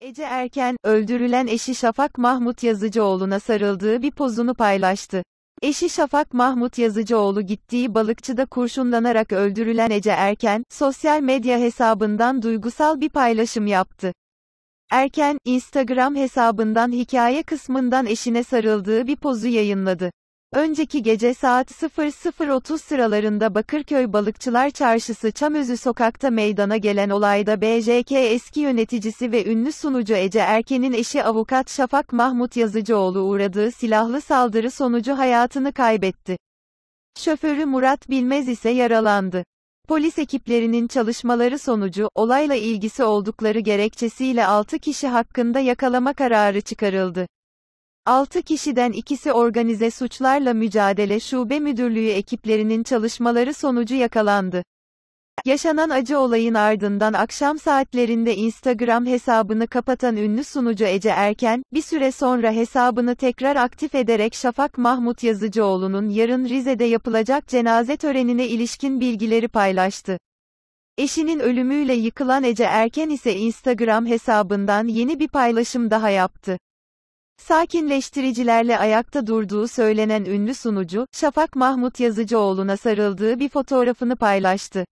Ece Erken, öldürülen eşi Şafak Mahmut Yazıcıoğlu'na sarıldığı bir pozunu paylaştı. Eşi Şafak Mahmut Yazıcıoğlu gittiği balıkçıda kurşunlanarak öldürülen Ece Erken, sosyal medya hesabından duygusal bir paylaşım yaptı. Erken, Instagram hesabından hikaye kısmından eşine sarıldığı bir pozu yayınladı. Önceki gece saat 00.30 sıralarında Bakırköy Balıkçılar Çarşısı Çamözü sokakta meydana gelen olayda BJK eski yöneticisi ve ünlü sunucu Ece Erken'in eşi avukat Şafak Mahmut Yazıcıoğlu uğradığı silahlı saldırı sonucu hayatını kaybetti. Şoförü Murat Bilmez ise yaralandı. Polis ekiplerinin çalışmaları sonucu olayla ilgisi oldukları gerekçesiyle 6 kişi hakkında yakalama kararı çıkarıldı. 6 kişiden ikisi organize suçlarla mücadele şube müdürlüğü ekiplerinin çalışmaları sonucu yakalandı. Yaşanan acı olayın ardından akşam saatlerinde Instagram hesabını kapatan ünlü sunucu Ece Erken, bir süre sonra hesabını tekrar aktif ederek Şafak Mahmut Yazıcıoğlu'nun yarın Rize'de yapılacak cenaze törenine ilişkin bilgileri paylaştı. Eşinin ölümüyle yıkılan Ece Erken ise Instagram hesabından yeni bir paylaşım daha yaptı. Sakinleştiricilerle ayakta durduğu söylenen ünlü sunucu, Şafak Mahmut Yazıcıoğlu'na sarıldığı bir fotoğrafını paylaştı.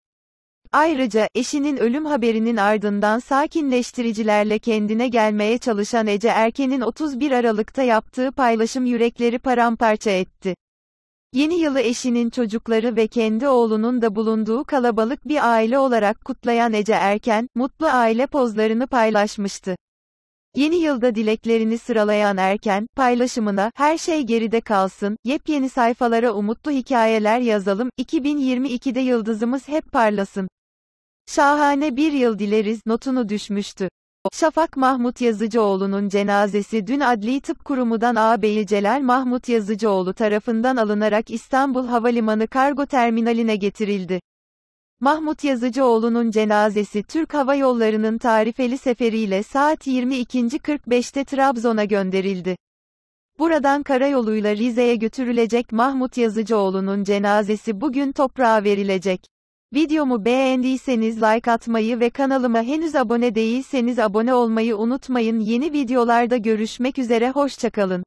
Ayrıca, eşinin ölüm haberinin ardından sakinleştiricilerle kendine gelmeye çalışan Ece Erken'in 31 Aralık'ta yaptığı paylaşım yürekleri paramparça etti. Yeni yılı eşinin çocukları ve kendi oğlunun da bulunduğu kalabalık bir aile olarak kutlayan Ece Erken, mutlu aile pozlarını paylaşmıştı. Yeni yılda dileklerini sıralayan erken paylaşımına her şey geride kalsın, yepyeni sayfalara umutlu hikayeler yazalım, 2022'de yıldızımız hep parlasın. Şahane bir yıl dileriz notunu düşmüştü. Şafak Mahmut Yazıcıoğlu'nun cenazesi dün Adli Tıp Kurumu'dan ağabeyi Celal Mahmut Yazıcıoğlu tarafından alınarak İstanbul Havalimanı Kargo Terminaline getirildi. Mahmut Yazıcıoğlu'nun cenazesi Türk Hava Yolları'nın tarifeli seferiyle saat 22.45'te Trabzon'a gönderildi. Buradan karayoluyla Rize'ye götürülecek Mahmut Yazıcıoğlu'nun cenazesi bugün toprağa verilecek. Videomu beğendiyseniz like atmayı ve kanalıma henüz abone değilseniz abone olmayı unutmayın. Yeni videolarda görüşmek üzere hoşçakalın.